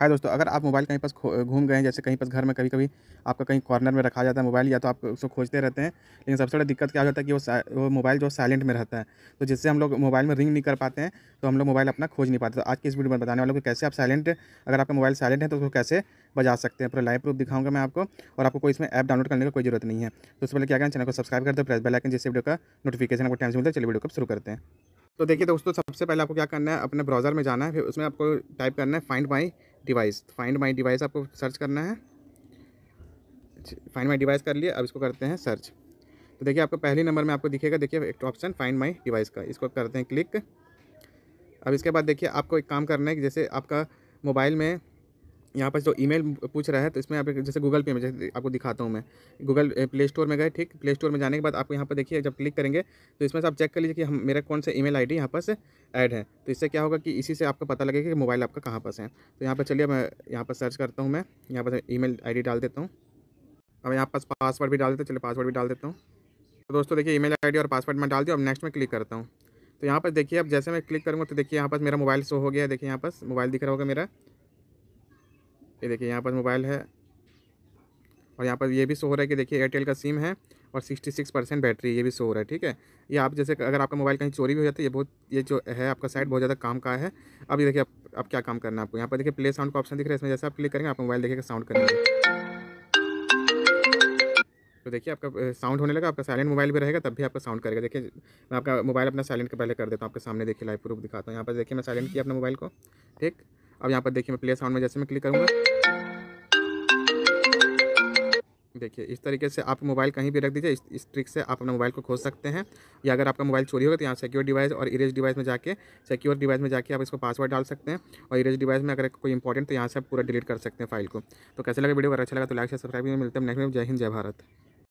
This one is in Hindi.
हाय दोस्तों अगर आप मोबाइल कहीं पास घूम गए हैं जैसे कहीं पास घर में कभी कभी आपका कहीं कॉर्नर में रखा जाता है मोबाइल या तो आप उसको खोजते रहते हैं लेकिन सबसे बड़ा दिक्कत क्या हो जाता है कि वो वो मोबाइल जो साइलेंट में रहता है तो जिससे हम लोग मोबाइल में रिंग नहीं कर पाते हैं तो हम लोग मोबाइल अपना खोज नहीं पाते तो आज की इस वीडियो में बताने वालों को कैसे आप साइलेंट अगर आपका मोबाइल साइलेंट है तो उसको कैसे बजा सकते हैं पूरा लाइव प्रूफ दिखाऊंगा मैं आपको और आपको कोई इसमें ऐप डाउनलोड करने की कोई जरूरत नहीं है तो उससे पहले क्या करें चैनल को सब्सक्राइब कर दो प्रेस बेल आइकन जिससे वीडियो का नोटिफिकेशन आपको टाइम से मिलता है चलिए वीडियो को शुरू करते हैं तो देखिए दोस्तों सबसे पहले आपको क्या करना है अपने ब्राउज़र में जाना है फिर उसमें आपको टाइप करना है find my device find my device आपको सर्च करना है फाइंड माई डिवाइस कर लिए अब इसको करते हैं सर्च तो देखिए आपको पहले नंबर में आपको दिखेगा देखिए एक ऑप्शन फाइंड माई डिवाइस का इसको करते हैं क्लिक अब इसके बाद देखिए आपको एक काम करना है कि जैसे आपका मोबाइल में यहाँ पर जो ईमेल पूछ रहा है तो इसमें आप जैसे गूगल पे में जैसे आपको दिखाता हूँ मैं गूगल प्ले स्टोर में गए ठीक प्ले स्टोर में जाने के बाद आपको यहाँ पर देखिए जब क्लिक करेंगे तो इसमें से आप चेक कर लीजिए कि हम मेरा कौन सा ईमेल आईडी यहाँ पर से ऐड है तो इससे क्या होगा कि इसी से आपको पता लगेगा कि मोबाइल आपका कहाँ पर है तो यहाँ पर चलिए मैं यहाँ पर सर्च करता हूँ मैं यहाँ पर ई मेल डाल देता हूँ अब यहाँ पास पासवर्ड भी डाल देता हूँ चलिए पासवर्ड भी डाल देता हूँ तो दोस्तों देखिए ईमेल आईडी और पासवर्ड मैं डाल दिया अब नेक्स्ट में क्लिक करता हूँ तो यहाँ पर देखिए अब जैसे मैं क्लिक करूँगा तो देखिए यहाँ पर मेरा मोबाइल शो हो गया देखिए यहाँ पर मोबाइल दिख रहा होगा मेरा ये देखिए यहाँ पर मोबाइल है और यहाँ पर ये भी शो हो रहा है कि देखिए एयरटेल का सिम है और 66 परसेंट बैटरी ये भी शो हो रहा है ठीक है ये आप जैसे अगर आपका मोबाइल कहीं चोरी भी हो जाता है ये बहुत ये जो है आपका साइट बहुत ज़्यादा काम का है अब ये देखिए अब, अब क्या काम करना है आपको यहाँ पर देखिए प्ले साउंड का ऑप्शन दिख रहा है इसमें जैसे आप क्लिक करेंगे आपका मोबाइल देखिएगा साउंड करेंगे तो देखिए आपका साउंड होने लगा आपका साइलेंट मोबाइल भी रहेगा तब भी आपका साउंड करेगा देखिए मैं आपका मोबाइल अपना साइलेंट के पहले कर देता हूँ आपके सामने देखिए लाइव प्रूफ दिखाता हूँ यहाँ पर देखिए मैं साइलेंट किया अपने मोबाइल को ठीक अब यहाँ पर देखिए मैं प्ले साउंड में जैसे मैं क्लिक करूँगा देखिए इस तरीके से आप मोबाइल कहीं भी रख दीजिए इस, इस ट्रिक से आप अपना मोबाइल को खोज सकते हैं या अगर आपका मोबाइल चोरी होगा तो यहाँ सिक्योर डिवाइस और इरेज डिवाइस में जाके सिक्योर डिवाइस में जाके आप इसको पासवर्ड डाल सकते हैं और इरेज डिवाइस में अगर कोई इंपॉर्टेंट तो यहाँ से आप पूरा डिलीट कर सकते हैं फाइल को तो कैसे लगा वीडियो अगर अच्छा लगा तो लाइक से सब्सक्राइब मिलते हैं नेक्स्ट में जय हिंद जय भारत